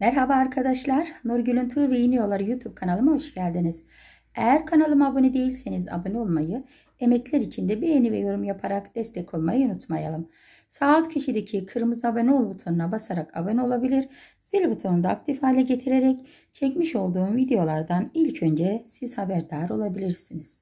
Merhaba arkadaşlar. Nurgül'ün Tığ ve İğne YouTube kanalıma hoş geldiniz. Eğer kanalıma abone değilseniz abone olmayı, emekler için de beğeni ve yorum yaparak destek olmayı unutmayalım. Sağ alt köşedeki kırmızı abone ol butonuna basarak abone olabilir, zil butonunu da aktif hale getirerek çekmiş olduğum videolardan ilk önce siz haberdar olabilirsiniz.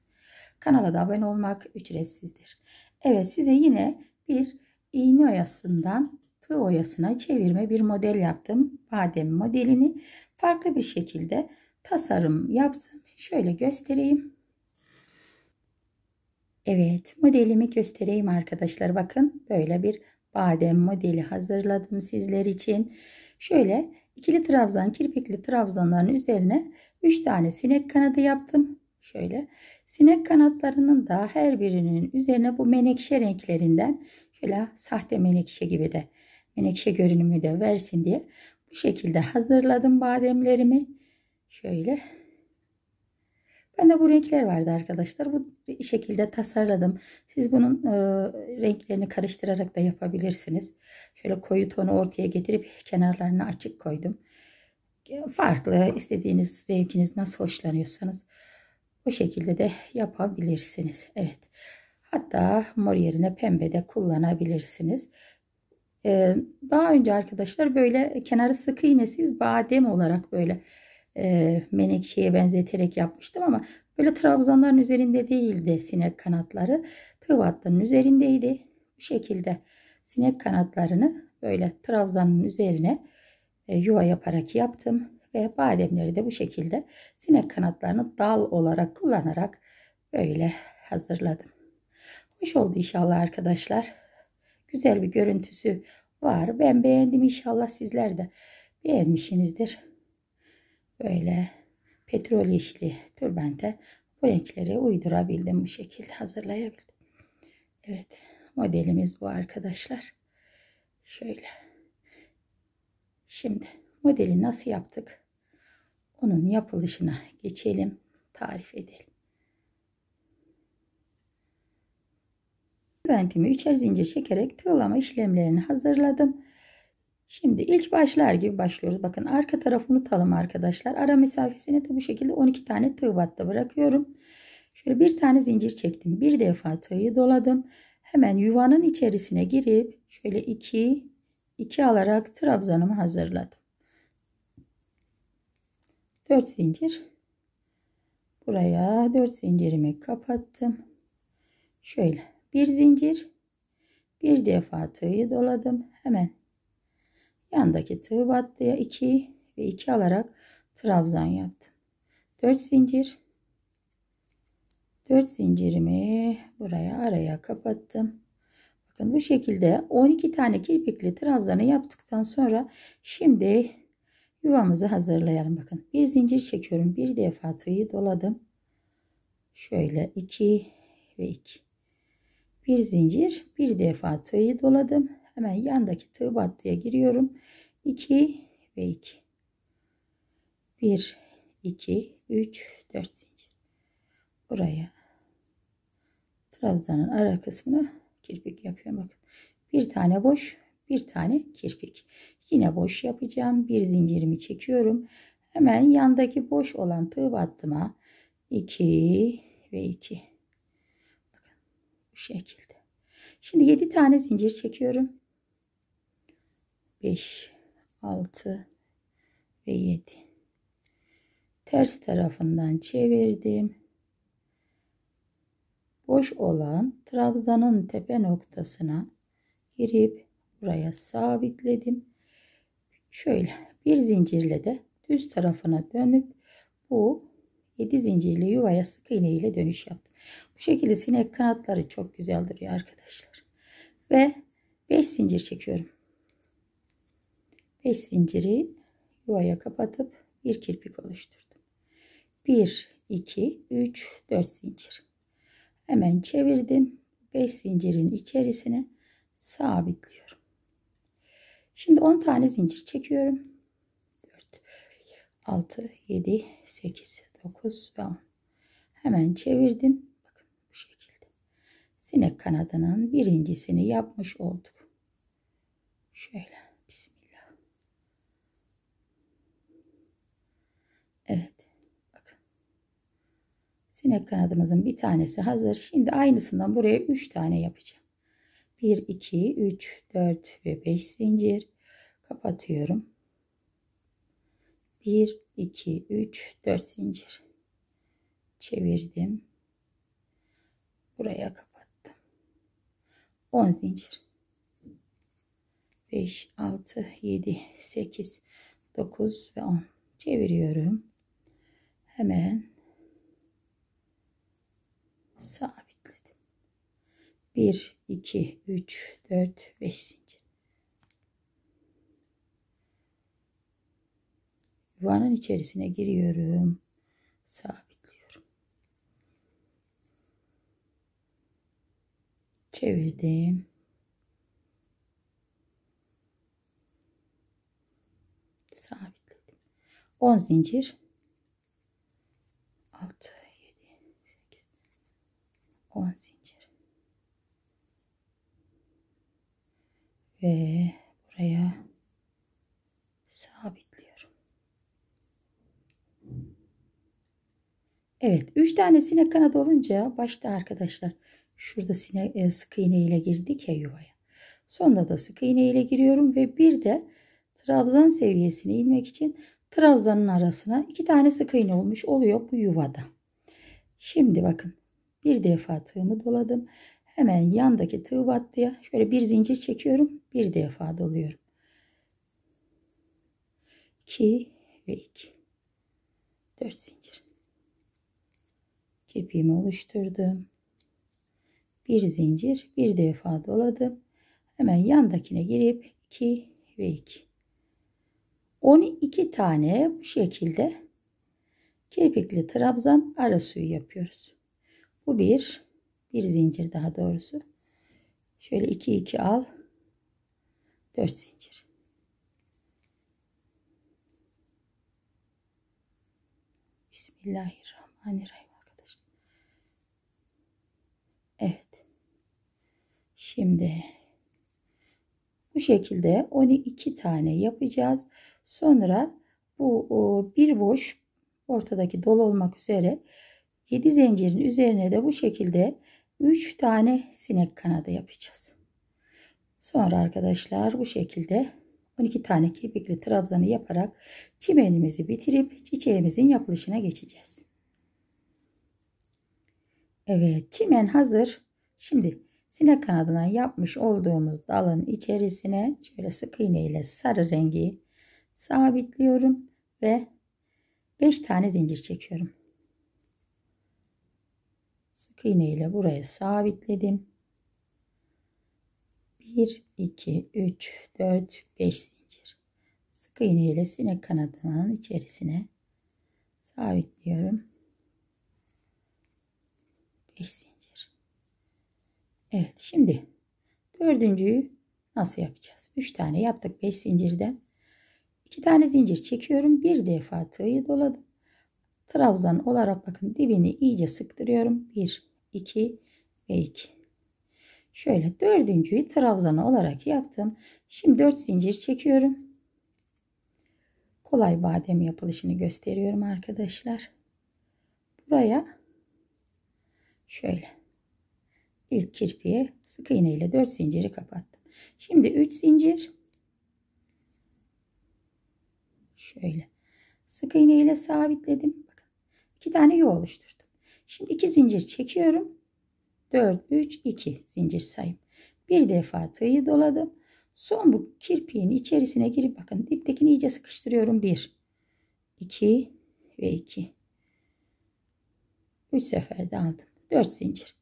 Kanala da abone olmak ücretsizdir. Evet size yine bir iğne oyasından tığ oyasına çevirme bir model yaptım. Badem modelini farklı bir şekilde tasarım yaptım. Şöyle göstereyim. Evet modelimi göstereyim arkadaşlar. Bakın böyle bir badem modeli hazırladım sizler için. Şöyle ikili trabzan kirpikli trabzanların üzerine 3 tane sinek kanadı yaptım. Şöyle sinek kanatlarının da her birinin üzerine bu menekşe renklerinden şöyle sahte menekşe gibi de menekşe görünümü de versin diye bu şekilde hazırladım bademlerimi. Şöyle. Ben de bu renkler vardı arkadaşlar. Bu şekilde tasarladım. Siz bunun e, renklerini karıştırarak da yapabilirsiniz. Şöyle koyu tonu ortaya getirip kenarlarını açık koydum. E, farklı istediğiniz zevkiniz nasıl hoşlanıyorsanız bu şekilde de yapabilirsiniz. Evet. Hatta mor yerine pembe de kullanabilirsiniz. Ee, daha önce arkadaşlar böyle kenarı sık iğnesiz badem olarak böyle e, menekşeye benzeterek yapmıştım ama böyle trabzanların üzerinde değildi sinek kanatları. Tığ üzerindeydi. Bu şekilde sinek kanatlarını böyle trabzanın üzerine e, yuva yaparak yaptım. Ve bademleri de bu şekilde sinek kanatlarını dal olarak kullanarak böyle hazırladım. Hoş oldu inşallah arkadaşlar. Güzel bir görüntüsü var. Ben beğendim. inşallah sizler de beğenmişsinizdir. Böyle petrol yeşili türbente bu renkleri uydurabildim. Bu şekilde hazırlayabildim. Evet. Modelimiz bu arkadaşlar. Şöyle. Şimdi modeli nasıl yaptık? Onun yapılışına geçelim. Tarif edelim. Röntimi üçer zincir çekerek tığlama işlemlerini hazırladım. Şimdi ilk başlar gibi başlıyoruz. Bakın arka tarafını talım arkadaşlar. Ara mesafesini de bu şekilde 12 tane tığ battı bırakıyorum. Şöyle bir tane zincir çektim. Bir defa tığı doladım. Hemen yuvanın içerisine girip şöyle 2 2 alarak trabzanımı hazırladım. 4 zincir. Buraya 4 zincirimi kapattım. Şöyle bir zincir bir defa tığı doladım hemen yandaki tığ battıya 2 ve 2 alarak trabzan yaptım 4 zincir 4 zincirimi buraya araya kapattım bakın bu şekilde 12 tane kirpikli trabzanı yaptıktan sonra şimdi yuvamızı hazırlayalım bakın bir zincir çekiyorum bir defa tığı doladım şöyle 2 ve 2 bir zincir bir defa tığı doladım. Hemen yandaki tığ battıya giriyorum. 2 ve 2. 1 2 3 4 zincir. Buraya trabzanın ara kısmına kirpik yapıyorum. Bakın. Bir tane boş, bir tane kirpik. Yine boş yapacağım. Bir zincirimi çekiyorum. Hemen yandaki boş olan tığ battıma 2 ve 2 şekilde. Şimdi 7 tane zincir çekiyorum. 5, 6 ve 7. Ters tarafından çevirdim. Boş olan trabzanın tepe noktasına girip buraya sabitledim. Şöyle bir zincirle de düz tarafına dönüp bu 7 zincirli yuvaya sık iğne ile dönüş yaptım. Bu şekilde sinek kanatları çok güzel duruyor arkadaşlar. Ve 5 zincir çekiyorum. 5 zinciri yuvaya kapatıp bir kirpik oluşturdum. 1, 2, 3, 4 zincir. Hemen çevirdim. 5 zincirin içerisine sabitliyorum. Şimdi 10 tane zincir çekiyorum. 4, 6, 7, 8, 9 ve 10. Hemen çevirdim sinek kanadının birincisini yapmış olduk. Şöyle bismillah. Evet bakın. Sinek kanadımızın bir tanesi hazır. Şimdi aynısından buraya 3 tane yapacağım. 1, 2, 3, 4 ve 5 zincir. Kapatıyorum. 1, 2, 3, 4 zincir. Çevirdim. Buraya kapatıyorum 10 zincir 5 6 7 8 9 ve 10 çeviriyorum hemen sabitledim 1 2 3 4 5 zincir yuvanın içerisine giriyorum sabit çevirdim. Sabitledim. 10 zincir 6 7 8 10 zincir ve buraya sabitliyorum. Evet 3 tane sinek kanadı olunca başta arkadaşlar Şurada sine, e, sık iğne ile girdik ya yuvaya. Sonda da sık iğne ile giriyorum ve bir de trabzan seviyesine inmek için trabzanın arasına iki tane sık iğne olmuş oluyor bu yuvada. Şimdi bakın bir defa tığımı doladım. Hemen yandaki tığ battıya şöyle bir zincir çekiyorum. Bir defa doluyorum. 2 ve 2. 4 zincir. Kirpiğimi oluşturdum bir zincir bir defa doladım. Hemen yandakine girip 2 ve 2. 12 tane bu şekilde kirpikli trabzan ara suyu yapıyoruz. Bu bir bir zincir daha doğrusu. Şöyle 2 2 al. 4 zincir. Bismillahirrahmanirrahim. Şimdi bu şekilde 12 tane yapacağız. Sonra bu bir boş ortadaki dolu olmak üzere 7 zincirin üzerine de bu şekilde 3 tane sinek kanadı yapacağız. Sonra arkadaşlar bu şekilde 12 tane kirpikli trabzanı yaparak çimenimizi bitirip çiçeğimizin yapılışına geçeceğiz. Evet çimen hazır. Şimdi Sinek kanadına yapmış olduğumuz dalın içerisine şöyle sık iğne ile sarı rengi sabitliyorum ve 5 tane zincir çekiyorum. Sık iğne ile buraya sabitledim. 1 2 3 4 5 zincir. Sık iğne ile sinek kanadının içerisine sabitliyorum. 5 zincir. Evet şimdi dördüncüyü nasıl yapacağız? Üç tane yaptık beş zincirden. 2 tane zincir çekiyorum. Bir defa tığı doladım. Trabzan olarak bakın dibini iyice sıktırıyorum. bir iki ve 2. Şöyle dördüncüyü trabzan olarak yaptım. Şimdi dört zincir çekiyorum. Kolay badem yapılışını gösteriyorum arkadaşlar. Buraya şöyle ilk kirpiye sık iğne ile 4 zinciri kapattım. Şimdi 3 zincir şöyle sık iğne ile sabitledim. Bakın 2 tane yuva oluşturdum. Şimdi 2 zincir çekiyorum. 4 3 2 zincir sayım. Bir defa tığı doladım. Son bu kirpiğin içerisine girip bakın diptekini iyice sıkıştırıyorum. 1 2 ve 2 3 seferde aldım. 4 zincir.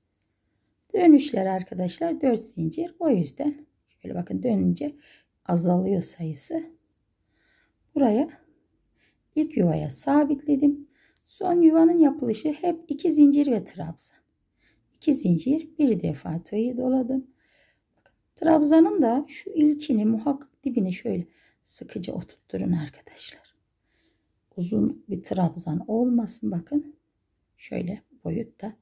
Dönüşler arkadaşlar 4 zincir. O yüzden şöyle bakın dönünce azalıyor sayısı. Buraya ilk yuvaya sabitledim. Son yuvanın yapılışı hep 2 zincir ve trabzan. 2 zincir bir defa tığı doladım. Trabzanın da şu ilkini muhakkak dibine şöyle sıkıca oturtturun arkadaşlar. Uzun bir trabzan olmasın bakın. Şöyle boyutta.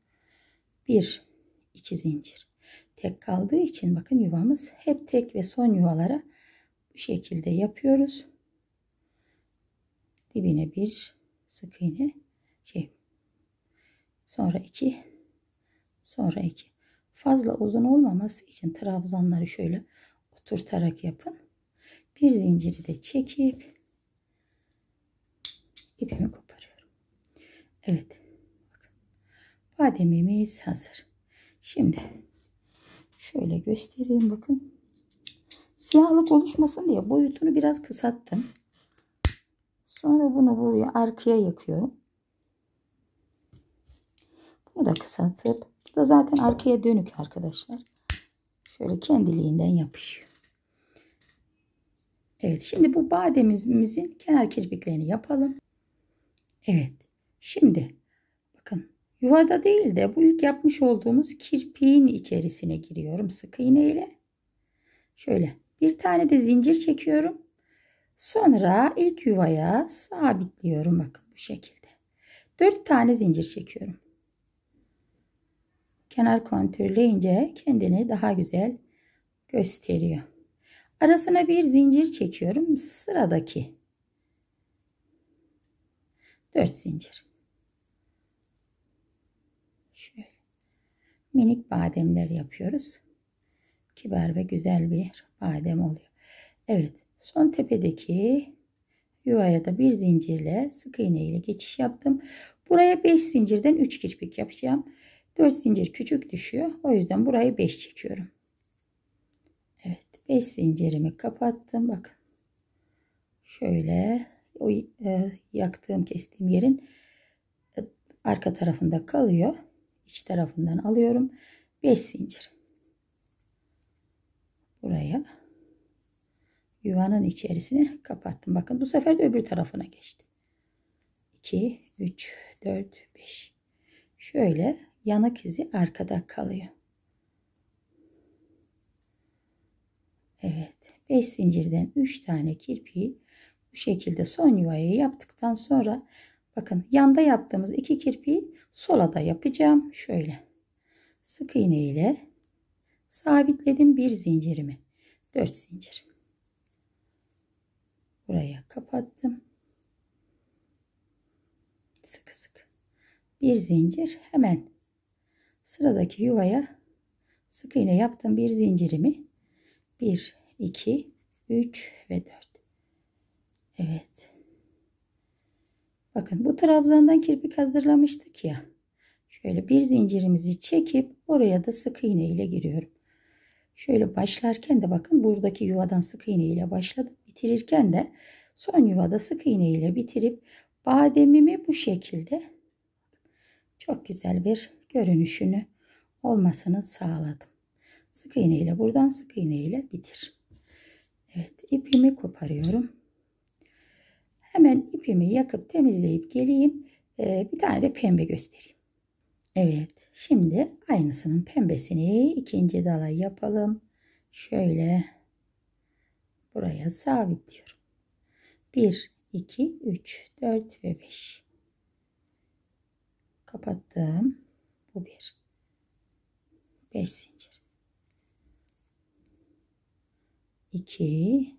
1 2 zincir. Tek kaldığı için bakın yuvamız hep tek ve son yuvalara bu şekilde yapıyoruz. Dibine bir sık iğne şey sonra iki, sonra iki. fazla uzun olmaması için trabzanları şöyle oturtarak yapın. Bir zinciri de çekip ipimi koparıyorum. Evet. Bademimiz hazır. Şimdi şöyle göstereyim bakın. Siyahlık oluşmasın diye boyutunu biraz kısalttım. Sonra bunu buraya arkaya yakıyorum. Bunu da kısaltıp bu da zaten arkaya dönük arkadaşlar. Şöyle kendiliğinden yapışıyor. Evet şimdi bu bademimizin kenar kirpiklerini yapalım. Evet şimdi bakın Yuvada değil de bu ilk yapmış olduğumuz kirpiğin içerisine giriyorum sık iğne ile. Şöyle bir tane de zincir çekiyorum. Sonra ilk yuvaya sabitliyorum bakın bu şekilde. 4 tane zincir çekiyorum. Kenar kontürleyince kendini daha güzel gösteriyor. Arasına bir zincir çekiyorum. Sıradaki 4 zincir. Şöyle minik bademler yapıyoruz. Kibar ve güzel bir badem oluyor. Evet son tepedeki yuvaya da bir zincirle sık iğne ile geçiş yaptım. Buraya 5 zincirden 3 kirpik yapacağım. 4 zincir küçük düşüyor. O yüzden burayı 5 çekiyorum. Evet 5 zincirimi kapattım. Bakın şöyle o e, yaktığım kestiğim yerin e, arka tarafında kalıyor iç tarafından alıyorum. 5 zincir. Buraya yuvanın içerisine kapattım. Bakın bu sefer de öbür tarafına geçti. 2, 3, 4, 5. Şöyle yanak izi arkada kalıyor. Evet. 5 zincirden 3 tane kirpiği bu şekilde son yuvayı yaptıktan sonra Bakın yanda yaptığımız iki kirpiği sola da yapacağım. Şöyle sık iğne ile sabitledim bir zincirimi. 4 zincir. Buraya kapattım. Sıkı sıkı. Bir zincir hemen sıradaki yuvaya sık iğne yaptım bir zincirimi. 1 2 3 ve 4. Evet. Bakın bu trabzandan kirpik hazırlamıştık ya. Şöyle bir zincirimizi çekip oraya da sık iğne ile giriyorum. Şöyle başlarken de bakın buradaki yuvadan sık iğne ile başladım. Bitirirken de son yuvada sık iğne ile bitirip bademimi bu şekilde çok güzel bir görünüşünü olmasını sağladım. Sık iğne ile buradan sık iğne ile bitir. Evet ipimi koparıyorum. Hemen ipimi yakıp temizleyip geleyim. Ee, bir tane de pembe göstereyim. Evet şimdi aynısının pembesini ikinci dala yapalım. Şöyle buraya sabitliyorum. 1, 2, 3, 4 ve 5. Kapattım. Bu bir. 5 zincir. 2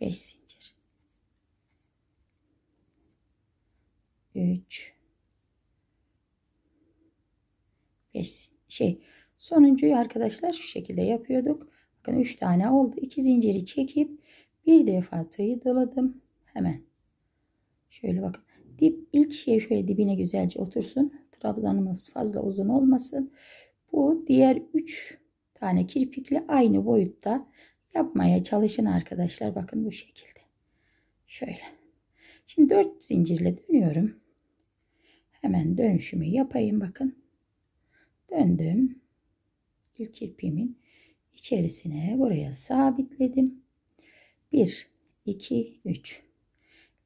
5 zincir 3 5 şey sonuncuyu arkadaşlar şu şekilde yapıyorduk. Bakın 3 tane oldu. 2 zinciri çekip bir defa tığı doladım. Hemen şöyle bakın. Dip ilk şey şöyle dibine güzelce otursun. Trabzanımız fazla uzun olmasın. Bu diğer 3 tane kirpikle aynı boyutta yapmaya çalışın arkadaşlar. Bakın bu şekilde. Şöyle. Şimdi 4 zincirle dönüyorum. Hemen dönüşümü yapayım. Bakın. Döndüm. İlk kirpiğimin içerisine buraya sabitledim. 1, 2, 3.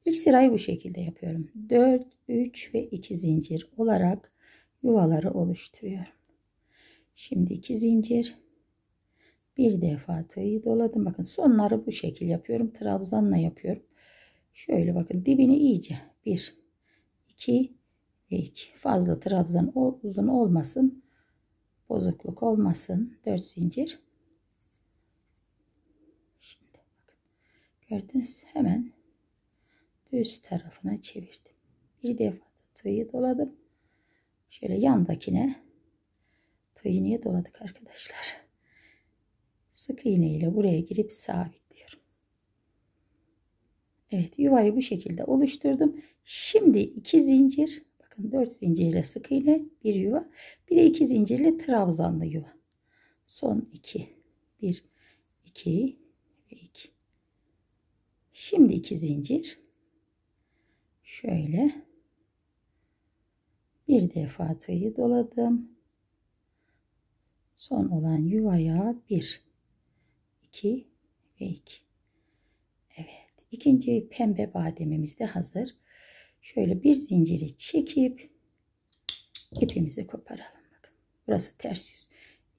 İlk sırayı bu şekilde yapıyorum. 4, 3 ve 2 zincir olarak yuvaları oluşturuyorum. Şimdi 2 zincir bir defa tığı doladım. Bakın sonları bu şekil yapıyorum. Trabzanla yapıyorum. Şöyle bakın dibini iyice 1, 2 ve 2. Fazla trabzan uzun olmasın. Bozukluk olmasın. 4 zincir. Şimdi bakın gördünüz hemen düz tarafına çevirdim. Bir defa tığı doladım. Şöyle yandakine tığı niye doladık arkadaşlar? sık iğne ile buraya girip sabitliyorum. Evet yuvayı bu şekilde oluşturdum. Şimdi iki zincir bakın 4 zincirle sık iğne bir yuva bir de 2 zincirle trabzanlı yuva. Son 2 1 2 ve 2. Şimdi 2 zincir şöyle bir defa tığı doladım. Son olan yuvaya bir 2 ve 2. Evet. ikinci pembe bademimiz de hazır. Şöyle bir zinciri çekip ipimizi koparalım. Bakın. Burası ters yüz.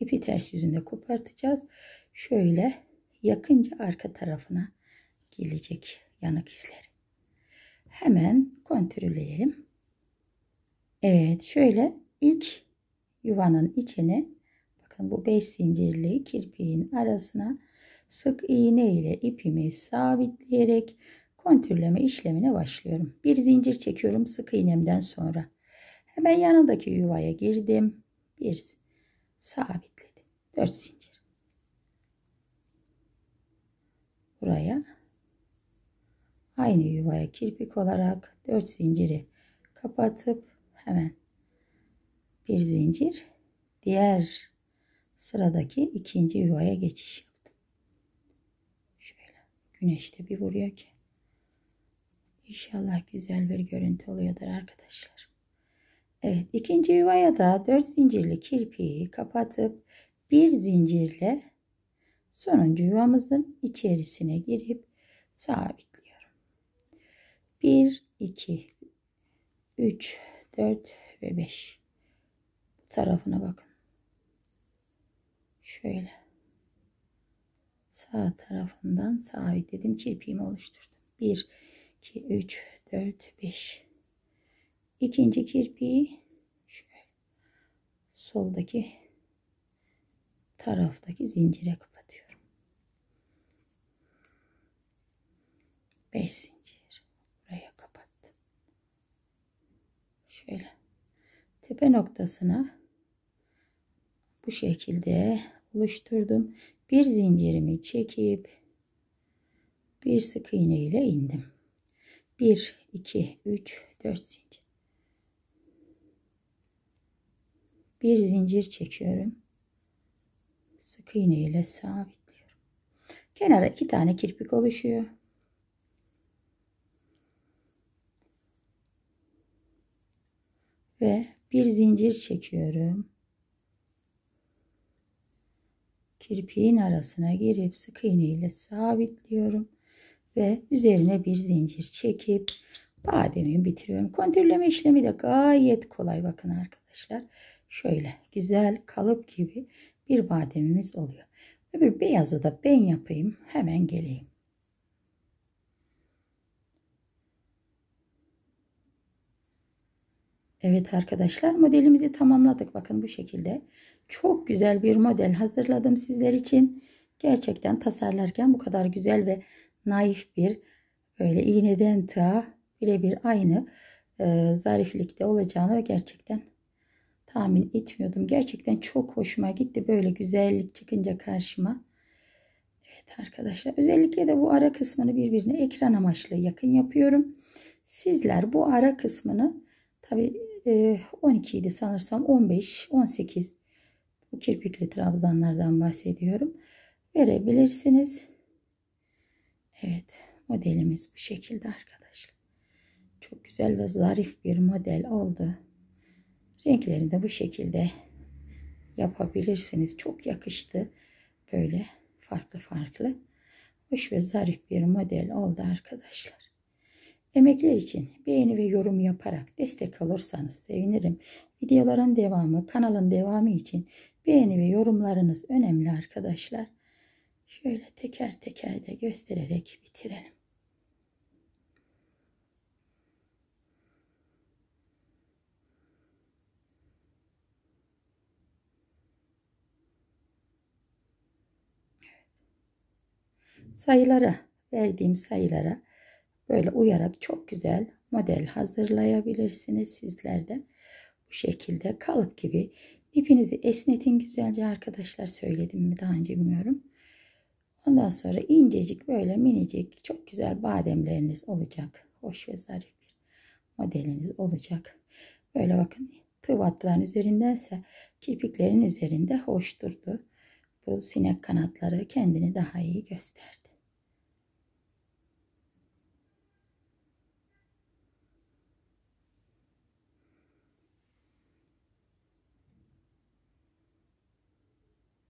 İpi ters yüzünde kopartacağız. Şöyle yakınca arka tarafına gelecek yanık izleri. Hemen kontrolleyelim. Evet şöyle ilk yuvanın içine bakın bu 5 zincirli kirpiğin arasına sık iğne ile ipimi sabitleyerek kontürleme işlemine başlıyorum. Bir zincir çekiyorum sık iğnemden sonra. Hemen yanındaki yuvaya girdim. Bir sabitledim. 4 zincir. Buraya aynı yuvaya kirpik olarak 4 zinciri kapatıp hemen bir zincir diğer sıradaki ikinci yuvaya geçiş Güneşte bir vuruyor ki. İnşallah güzel bir görüntü oluyordur arkadaşlar. Evet ikinci yuvaya da 4 zincirli kirpiği kapatıp bir zincirle sonuncu yuvamızın içerisine girip sabitliyorum. 1, 2, 3, 4 ve 5. Bu tarafına bakın. Şöyle sağ tarafından sabitledim. Kirpiğimi oluşturdum. 1, 2, 3, 4, 5. İkinci kirpiği soldaki taraftaki zincire kapatıyorum. 5 zincir. Buraya kapattım. Şöyle tepe noktasına bu şekilde oluşturdum bir zincirimi çekip bir sık iğne ile indim. 1 2 3 4 zincir. Bir zincir çekiyorum. Sık iğne ile sabitliyorum. Kenara iki tane kirpik oluşuyor. Ve bir zincir çekiyorum kirpiğin arasına girip sık iğne ile sabitliyorum ve üzerine bir zincir çekip bademi bitiriyorum. Kontürleme işlemi de gayet kolay bakın arkadaşlar. Şöyle güzel kalıp gibi bir bademimiz oluyor. Öbür beyazı da ben yapayım. Hemen geleyim. Evet arkadaşlar modelimizi tamamladık. Bakın bu şekilde çok güzel bir model hazırladım sizler için. Gerçekten tasarlarken bu kadar güzel ve naif bir böyle iğneden tığa birebir aynı e, zariflikte olacağını gerçekten tahmin etmiyordum. Gerçekten çok hoşuma gitti böyle güzellik çıkınca karşıma. Evet arkadaşlar özellikle de bu ara kısmını birbirine ekran amaçlı yakın yapıyorum. Sizler bu ara kısmını tabi 12 e, idi sanırsam 15 18 bu kirpikli trabzanlardan bahsediyorum. Verebilirsiniz. Evet modelimiz bu şekilde arkadaşlar. Çok güzel ve zarif bir model oldu. Renklerini de bu şekilde yapabilirsiniz. Çok yakıştı. Böyle farklı farklı. Hoş ve zarif bir model oldu arkadaşlar. Emekler için beğeni ve yorum yaparak destek olursanız sevinirim. Videoların devamı, kanalın devamı için Beğeni ve yorumlarınız önemli arkadaşlar. Şöyle teker teker de göstererek bitirelim. sayılara verdiğim sayılara böyle uyarak çok güzel model hazırlayabilirsiniz sizlerde. bu şekilde kalıp gibi İpinizi esnetin güzelce arkadaşlar söyledim mi daha önce bilmiyorum. Ondan sonra incecik böyle minicik çok güzel bademleriniz olacak. Hoş ve zarif bir modeliniz olacak. Böyle bakın tıvatların üzerindense kirpiklerin üzerinde hoş durdu. Bu sinek kanatları kendini daha iyi gösterdi.